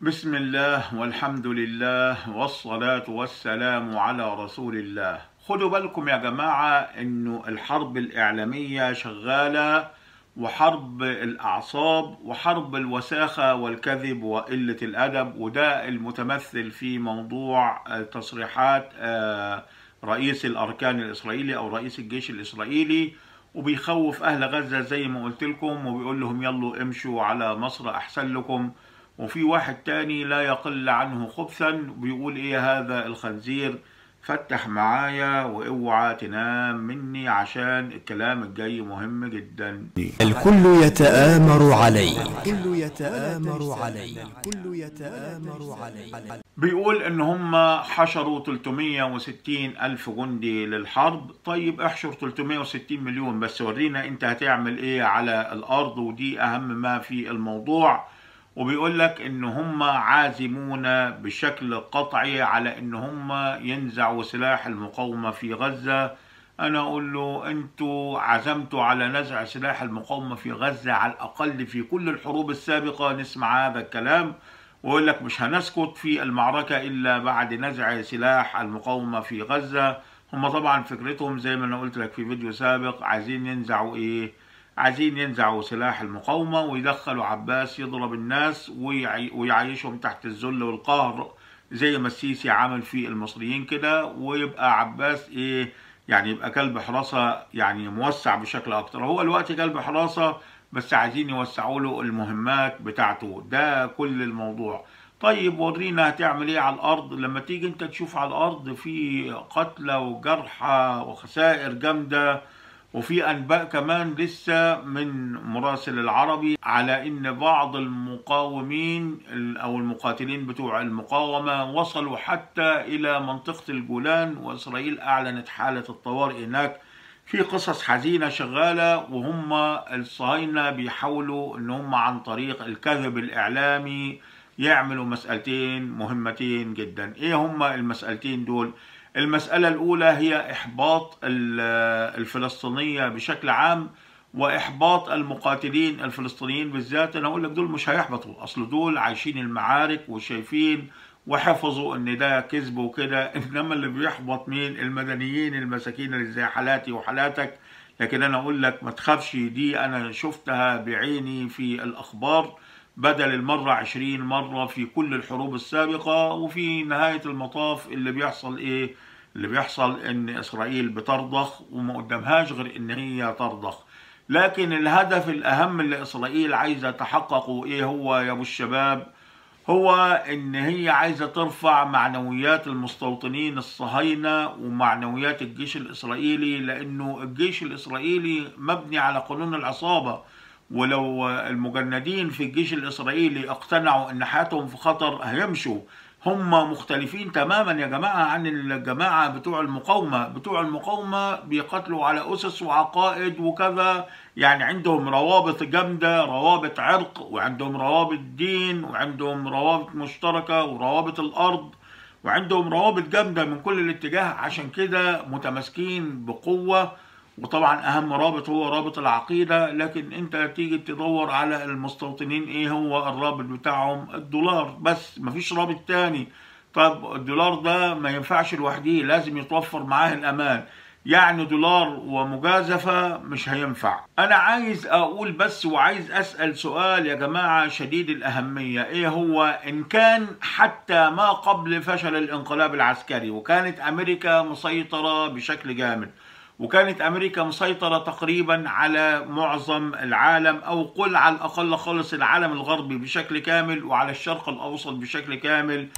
بسم الله والحمد لله والصلاة والسلام على رسول الله خدوا بالكم يا جماعة انه الحرب الإعلامية شغالة وحرب الأعصاب وحرب الوساخة والكذب وقلة الأدب وده المتمثل في موضوع آه، تصريحات آه، رئيس الأركان الإسرائيلي أو رئيس الجيش الإسرائيلي وبيخوف أهل غزة زي ما قلت لكم وبيقول لهم يلا امشوا على مصر أحسن لكم وفي واحد تاني لا يقل عنه خبثا بيقول ايه هذا الخنزير فتح معايا واوعى تنام مني عشان الكلام الجاي مهم جدا الكل يتآمر عليه الكل يتآمر عليه الكل يتآمر عليه بيقول ان هم حشروا 360 الف جندي للحرب طيب احشر 360 مليون بس ورينا انت هتعمل ايه على الارض ودي اهم ما في الموضوع وبيقول لك ان هم عازمون بشكل قطعي على ان هم ينزعوا سلاح المقاومه في غزه انا اقول له انتوا عزمتوا على نزع سلاح المقاومه في غزه على الاقل في كل الحروب السابقه نسمع هذا الكلام ويقول لك مش هنسكت في المعركه الا بعد نزع سلاح المقاومه في غزه هم طبعا فكرتهم زي ما انا قلت لك في فيديو سابق عايزين ينزعوا ايه عايزين ينزعوا سلاح المقاومة ويدخلوا عباس يضرب الناس ويعيشهم تحت الذل والقهر زي ما السيسي عمل في المصريين كده ويبقى عباس ايه يعني يبقى كلب حراسة يعني موسع بشكل أكتر هو الوقت كلب حراسة بس عايزين يوسعوا له المهمات بتاعته ده كل الموضوع طيب ورينا هتعمل ايه على الارض لما تيجي انت تشوف على الارض في قتلى وجرحى وخسائر جامده وفي انباء كمان لسه من مراسل العربي على ان بعض المقاومين او المقاتلين بتوع المقاومه وصلوا حتى الى منطقه الجولان واسرائيل اعلنت حاله الطوارئ هناك في قصص حزينة شغالة وهم الصهاينة بيحاولوا ان هم عن طريق الكذب الاعلامي يعملوا مسألتين مهمتين جدا ايه هم المسألتين دول المسألة الأولى هي إحباط الفلسطينية بشكل عام وإحباط المقاتلين الفلسطينيين بالذات أنا أقول لك دول مش هيحبطوا أصل دول عايشين المعارك وشايفين وحفظوا ان ده كذب وكده انما اللي بيحبط مين المدنيين المساكين اللي زي حالاتي وحالاتك لكن انا اقول لك ما تخافش دي انا شفتها بعيني في الاخبار بدل المرة عشرين مرة في كل الحروب السابقة وفي نهاية المطاف اللي بيحصل ايه اللي بيحصل ان اسرائيل بترضخ وما قدامهاش غير ان هي ترضخ لكن الهدف الاهم اللي اسرائيل عايزه تحققه ايه هو يا ابو الشباب هو ان هي عايزه ترفع معنويات المستوطنين الصهاينه ومعنويات الجيش الاسرائيلي لانه الجيش الاسرائيلي مبني على قانون العصابه ولو المجندين في الجيش الاسرائيلي اقتنعوا ان حياتهم في خطر هيمشوا هم مختلفين تماما يا جماعة عن الجماعة بتوع المقاومة بتوع المقاومة بيقاتلوا على أسس وعقائد وكذا يعني عندهم روابط جامدة روابط عرق وعندهم روابط دين وعندهم روابط مشتركة وروابط الأرض وعندهم روابط جامدة من كل الاتجاه عشان كده متماسكين بقوة وطبعا اهم رابط هو رابط العقيدة لكن انت تيجي تدور على المستوطنين ايه هو الرابط بتاعهم الدولار بس مفيش رابط تاني طب الدولار ده ما ينفعش لوحده لازم يتوفر معاه الامان يعني دولار ومجازفة مش هينفع أنا عايز أقول بس وعايز أسأل سؤال يا جماعة شديد الأهمية إيه هو إن كان حتى ما قبل فشل الانقلاب العسكري وكانت أمريكا مسيطرة بشكل جامد وكانت أمريكا مسيطرة تقريبا على معظم العالم أو قل على الأقل خالص العالم الغربي بشكل كامل وعلى الشرق الأوسط بشكل كامل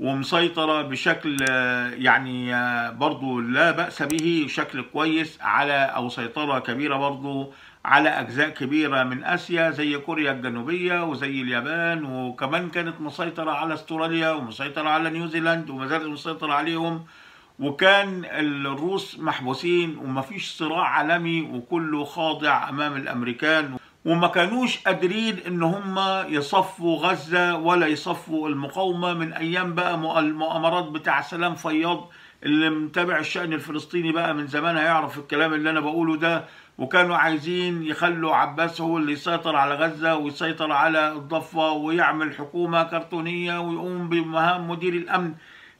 ومسيطرة بشكل آه، يعني آه، برضو لا بأس به شكل كويس على أو سيطرة كبيرة برضو على أجزاء كبيرة من آسيا زي كوريا الجنوبية وزي اليابان وكمان كانت مسيطرة على استراليا ومسيطرة على نيوزيلاند وما زالت مسيطرة عليهم وكان الروس محبوسين ومفيش صراع عالمي وكله خاضع امام الامريكان وما كانوش قادرين ان هم يصفوا غزة ولا يصفوا المقاومة من ايام بقى المؤامرات بتاع سلام فياض اللي متابع الشأن الفلسطيني بقى من زمان هيعرف الكلام اللي انا بقوله ده وكانوا عايزين يخلوا عباس هو اللي يسيطر على غزة ويسيطر على الضفة ويعمل حكومة كرتونية ويقوم بمهام مدير الامن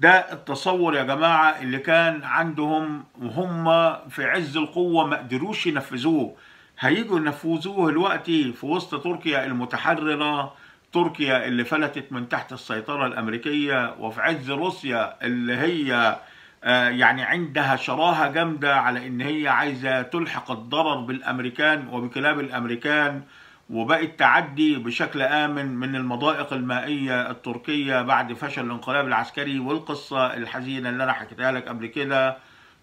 ده التصور يا جماعة اللي كان عندهم وهم في عز القوة ما قدروش ينفذوه هيجوا ينفذوه دلوقتي في وسط تركيا المتحررة تركيا اللي فلتت من تحت السيطرة الأمريكية وفي عز روسيا اللي هي آه، يعني عندها شراهة جامدة على إن هي عايزة تلحق الضرر بالأمريكان وبكلاب الأمريكان وبقى التعدي بشكل آمن من المضائق المائية التركية بعد فشل الانقلاب العسكري والقصة الحزينة اللي أنا حكيتها لك قبل كده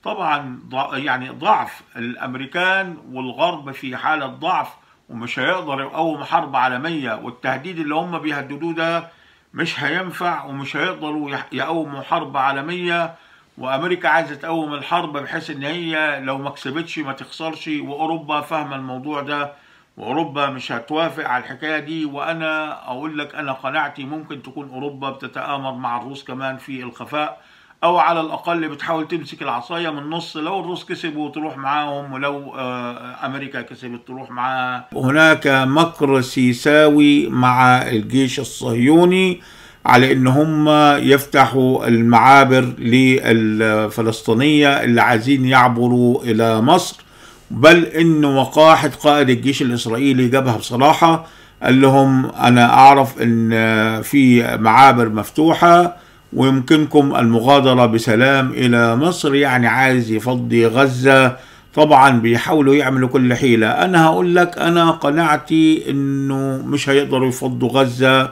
طبعا يعني ضعف الأمريكان والغرب في حالة ضعف ومش هيقدر يقوم حرب عالمية والتهديد اللي هم بيهددوه ده مش هينفع ومش هيقدروا يقوموا حرب عالمية وأمريكا عايزة تقوم الحرب بحيث إن هي لو ما كسبتش ما تخسرش وأوروبا فاهمة الموضوع ده واوروبا مش هتوافق على الحكايه دي وانا اقول لك انا قناعتي ممكن تكون اوروبا بتتامر مع الروس كمان في الخفاء او على الاقل بتحاول تمسك العصايه من النص لو الروس كسبوا تروح معاهم ولو آه، امريكا كسبت تروح معاها هناك مكر سيساوي مع الجيش الصهيوني على ان هم يفتحوا المعابر للفلسطينيه اللي عايزين يعبروا الى مصر بل إن وقاحة قائد الجيش الإسرائيلي جابها بصراحة قال لهم أنا أعرف إن في معابر مفتوحة ويمكنكم المغادرة بسلام إلى مصر يعني عايز يفضي غزة طبعا بيحاولوا يعملوا كل حيلة أنا هقول لك أنا قناعتي إنه مش هيقدروا يفضوا غزة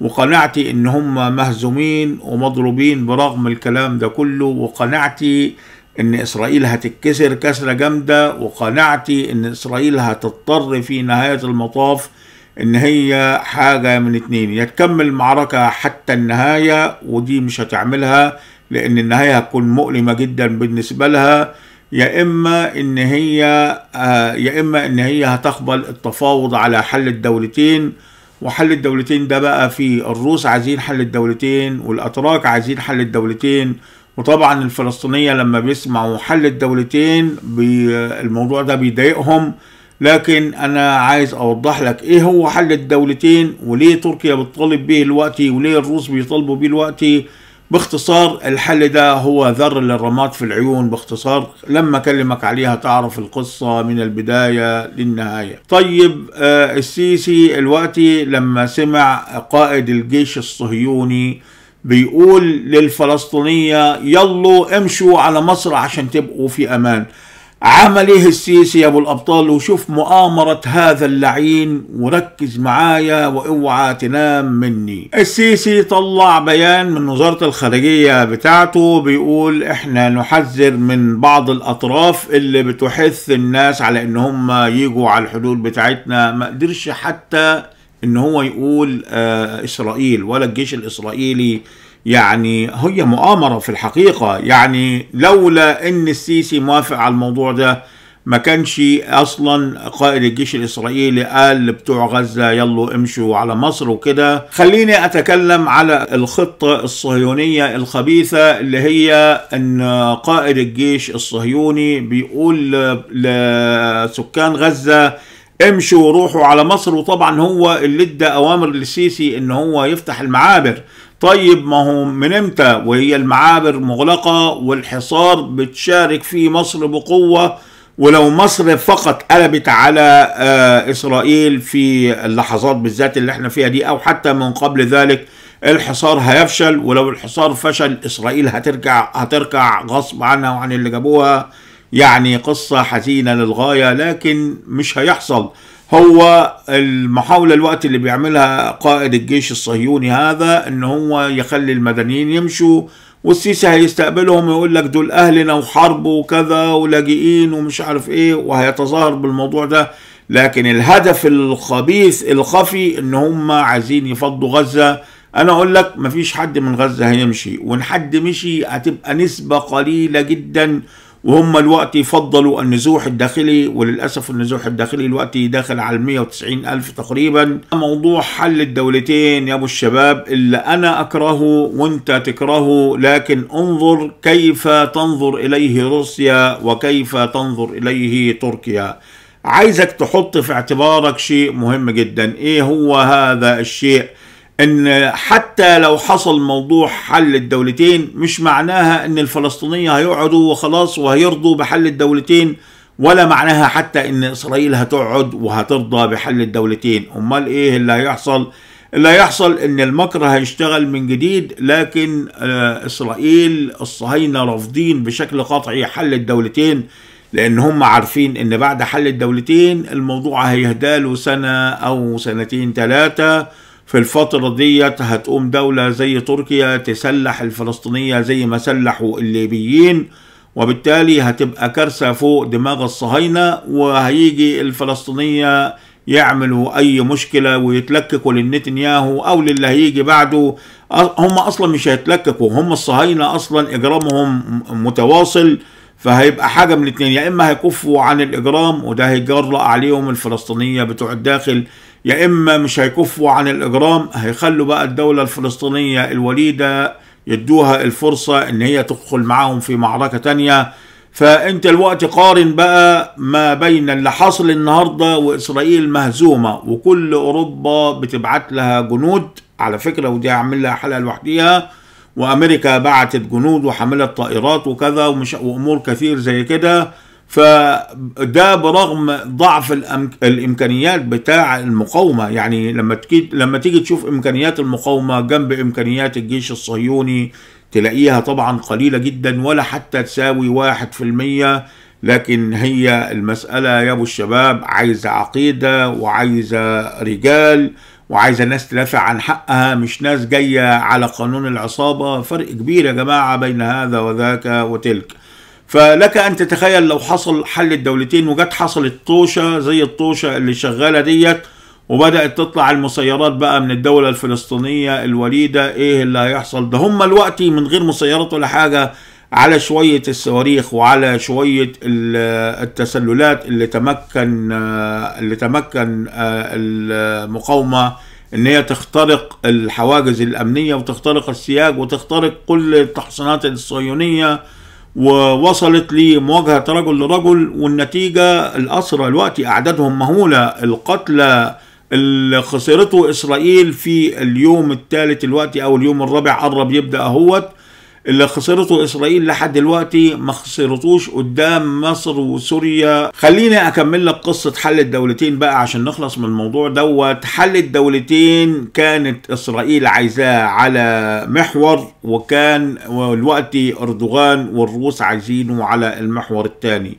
وقناعتي إن هم مهزومين ومضروبين برغم الكلام ده كله وقناعتي ان اسرائيل هتتكسر كسره جامده وقناعتي ان اسرائيل هتضطر في نهايه المطاف ان هي حاجه من اتنين يا تكمل المعركه حتى النهايه ودي مش هتعملها لان النهايه هتكون مؤلمه جدا بالنسبه لها يا اما ان هي آه، يا اما ان هي هتقبل التفاوض على حل الدولتين وحل الدولتين ده بقى في الروس عايزين حل الدولتين والاتراك عايزين حل الدولتين وطبعا الفلسطينية لما بيسمعوا حل الدولتين الموضوع ده بيضايقهم لكن انا عايز اوضح لك ايه هو حل الدولتين وليه تركيا بتطالب بيه الوقت وليه الروس بيطالبوا بيه الوقت باختصار الحل ده هو ذر للرماد في العيون باختصار لما اكلمك عليها تعرف القصة من البداية للنهاية طيب آه، السيسي الوقتي لما سمع قائد الجيش الصهيوني بيقول للفلسطينية يلو امشوا على مصر عشان تبقوا في أمان عمل ايه السيسي يا ابو الابطال وشوف مؤامرة هذا اللعين وركز معايا واوعى تنام مني السيسي طلع بيان من وزارة الخارجية بتاعته بيقول احنا نحذر من بعض الاطراف اللي بتحث الناس على ان هم يجوا على الحدود بتاعتنا ما قدرش حتى ان هو يقول آه اسرائيل ولا الجيش الاسرائيلي يعني هي مؤامره في الحقيقه يعني لولا ان السيسي موافق على الموضوع ده ما كانش اصلا قائد الجيش الاسرائيلي قال لبتوع غزه يلا امشوا على مصر وكده خليني اتكلم على الخطه الصهيونيه الخبيثه اللي هي ان قائد الجيش الصهيوني بيقول لسكان غزه امشوا وروحوا على مصر وطبعا هو اللي ادى اوامر للسيسي ان هو يفتح المعابر طيب ما هو من امتى وهي المعابر مغلقة والحصار بتشارك فيه مصر بقوة ولو مصر فقط قلبت على آه، اسرائيل في اللحظات بالذات اللي احنا فيها دي او حتى من قبل ذلك الحصار هيفشل ولو الحصار فشل اسرائيل هترجع هتركع غصب عنها وعن اللي جابوها يعني قصة حزينة للغاية لكن مش هيحصل هو المحاولة الوقت اللي بيعملها قائد الجيش الصهيوني هذا ان هو يخلي المدنيين يمشوا والسيسي هيستقبلهم ويقول لك دول اهلنا وحرب وكذا ولاجئين ومش عارف ايه وهيتظاهر بالموضوع ده لكن الهدف الخبيث الخفي ان هم عايزين يفضوا غزه انا اقول لك مفيش حد من غزه هيمشي وان حد مشي هتبقى نسبه قليله جدا وهم الوقت فضلوا النزوح الداخلي وللأسف النزوح الداخلي الوقت داخل على 190 ألف تقريبا موضوع حل الدولتين يا أبو الشباب إلا أنا أكرهه وانت تكرهه لكن انظر كيف تنظر إليه روسيا وكيف تنظر إليه تركيا عايزك تحط في اعتبارك شيء مهم جدا ايه هو هذا الشيء ان حتى لو حصل موضوع حل الدولتين مش معناها ان الفلسطينية هيقعدوا وخلاص وهيرضوا بحل الدولتين ولا معناها حتى ان اسرائيل هتقعد وهترضى بحل الدولتين امال ايه اللي هيحصل اللي هيحصل ان المكر هيشتغل من جديد لكن آه، اسرائيل الصهاينة رافضين بشكل قطعي حل الدولتين لان هم عارفين ان بعد حل الدولتين الموضوع له سنة او سنتين ثلاثة في الفترة ديت هتقوم دولة زي تركيا تسلح الفلسطينية زي ما سلحوا الليبيين وبالتالي هتبقى كارثة فوق دماغ الصهاينة وهيجي الفلسطينية يعملوا أي مشكلة ويتلككوا للنتنياهو أو للي هيجي بعده هم أصلا مش هيتلككوا هم الصهاينة أصلا إجرامهم متواصل فهيبقى حاجة من اتنين يا إما هيكفوا عن الإجرام وده هيجرأ عليهم الفلسطينية بتوع الداخل يا إما مش هيكفوا عن الإجرام هيخلوا بقى الدولة الفلسطينية الوليدة يدوها الفرصة إن هي تدخل معاهم في معركة تانية فأنت الوقت قارن بقى ما بين اللي حصل النهاردة وإسرائيل مهزومة وكل أوروبا بتبعت لها جنود على فكرة ودي هعمل لها حلقة لوحديها وأمريكا بعتت جنود وحملت طائرات وكذا ومش وأمور كثير زي كده فده برغم ضعف الامكانيات بتاع المقاومه يعني لما تيجي لما تيجي تشوف امكانيات المقاومه جنب امكانيات الجيش الصهيوني تلاقيها طبعا قليله جدا ولا حتى تساوي واحد في المية لكن هي المسألة يا أبو الشباب عايزة عقيدة وعايزة رجال وعايزة ناس تدافع عن حقها مش ناس جاية على قانون العصابة فرق كبير يا جماعة بين هذا وذاك وتلك فلك ان تتخيل لو حصل حل الدولتين وجت حصلت طوشه زي الطوشه اللي شغاله ديت وبدات تطلع المسيرات بقى من الدوله الفلسطينيه الوليده ايه اللي هيحصل ده هم الوقت من غير مسيرات ولا حاجه على شويه الصواريخ وعلى شويه التسللات اللي تمكن اللي تمكن آه، المقاومه ان هي تخترق الحواجز الامنيه وتخترق السياج وتخترق كل التحصينات الصهيونيه ووصلت لمواجهة رجل لرجل والنتيجة الأسرى الوقت أعدادهم مهولة القتلى اللي خسرته إسرائيل في اليوم الثالث الوقت أو اليوم الرابع قرب يبدأ أهوت اللي خسرته اسرائيل لحد دلوقتي ما خسرتوش قدام مصر وسوريا خليني اكمل لك قصه حل الدولتين بقى عشان نخلص من الموضوع دوت حل الدولتين كانت اسرائيل عايزاه على محور وكان دلوقتي اردوغان والروس عايزينه على المحور الثاني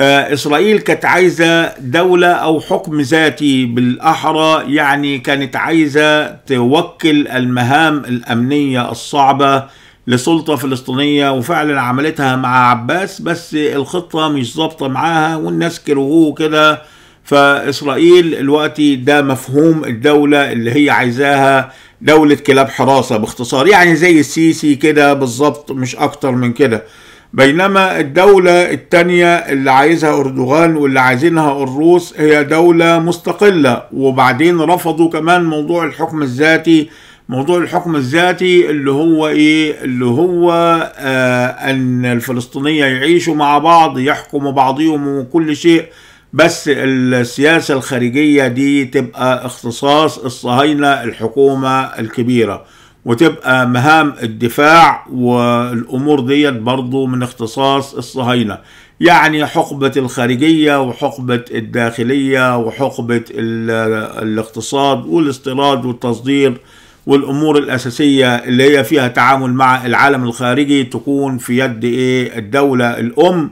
آه، اسرائيل كانت عايزه دوله او حكم ذاتي بالاحرى يعني كانت عايزه توكل المهام الامنيه الصعبه لسلطة فلسطينية وفعلا عملتها مع عباس بس الخطة مش ظابطة معاها والناس كرهوه كده فإسرائيل الوقت ده مفهوم الدولة اللي هي عايزاها دولة كلاب حراسة باختصار يعني زي السيسي كده بالظبط مش أكتر من كده بينما الدولة الثانيه اللي عايزها أردوغان واللي عايزينها الروس هي دولة مستقلة وبعدين رفضوا كمان موضوع الحكم الذاتي موضوع الحكم الذاتي اللي هو ايه اللي هو آه ان الفلسطينيه يعيشوا مع بعض يحكموا بعضهم وكل شيء بس السياسه الخارجيه دي تبقى اختصاص الصهاينه الحكومه الكبيره وتبقى مهام الدفاع والامور ديت برضو من اختصاص الصهاينه يعني حقبة الخارجية وحقبة الداخلية وحقبة الاقتصاد والاستيراد والتصدير والامور الاساسيه اللي هي فيها تعامل مع العالم الخارجي تكون في يد ايه الدوله الام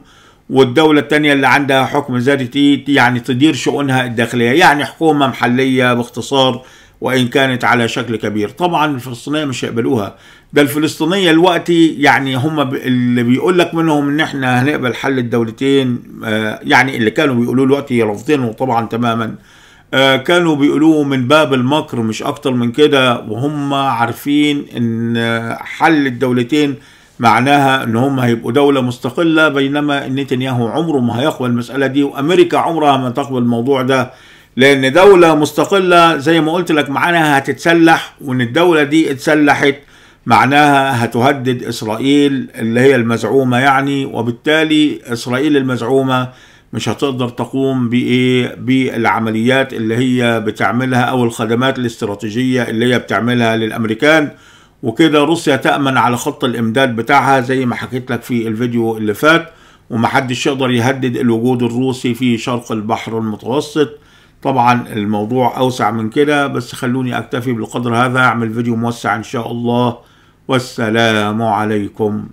والدولة الثانيه اللي عندها حكم ذاتي يعني تدير شؤونها الداخلية يعني حكومة محلية باختصار وإن كانت على شكل كبير طبعا الفلسطينية مش هيقبلوها ده الفلسطينية الوقت يعني هم اللي بيقول لك منهم ان احنا هنقبل حل الدولتين آه، يعني اللي كانوا بيقولوا الوقت رافضينه طبعا تماما آه، كانوا بيقولوه من باب المكر مش اكتر من كده وهم عارفين ان حل الدولتين معناها ان هم هيبقوا دولة مستقلة بينما نتنياهو عمره ما هيقبل المسألة دي وامريكا عمرها ما تقبل الموضوع ده لان دولة مستقلة زي ما قلت لك معناها هتتسلح وان الدولة دي اتسلحت معناها هتهدد اسرائيل اللي هي المزعومة يعني وبالتالي اسرائيل المزعومة مش هتقدر تقوم بايه بالعمليات اللي هي بتعملها او الخدمات الاستراتيجيه اللي هي بتعملها للامريكان وكده روسيا تامن على خط الامداد بتاعها زي ما حكيت لك في الفيديو اللي فات ومحدش يقدر يهدد الوجود الروسي في شرق البحر المتوسط طبعا الموضوع اوسع من كده بس خلوني اكتفي بالقدر هذا اعمل فيديو موسع ان شاء الله والسلام عليكم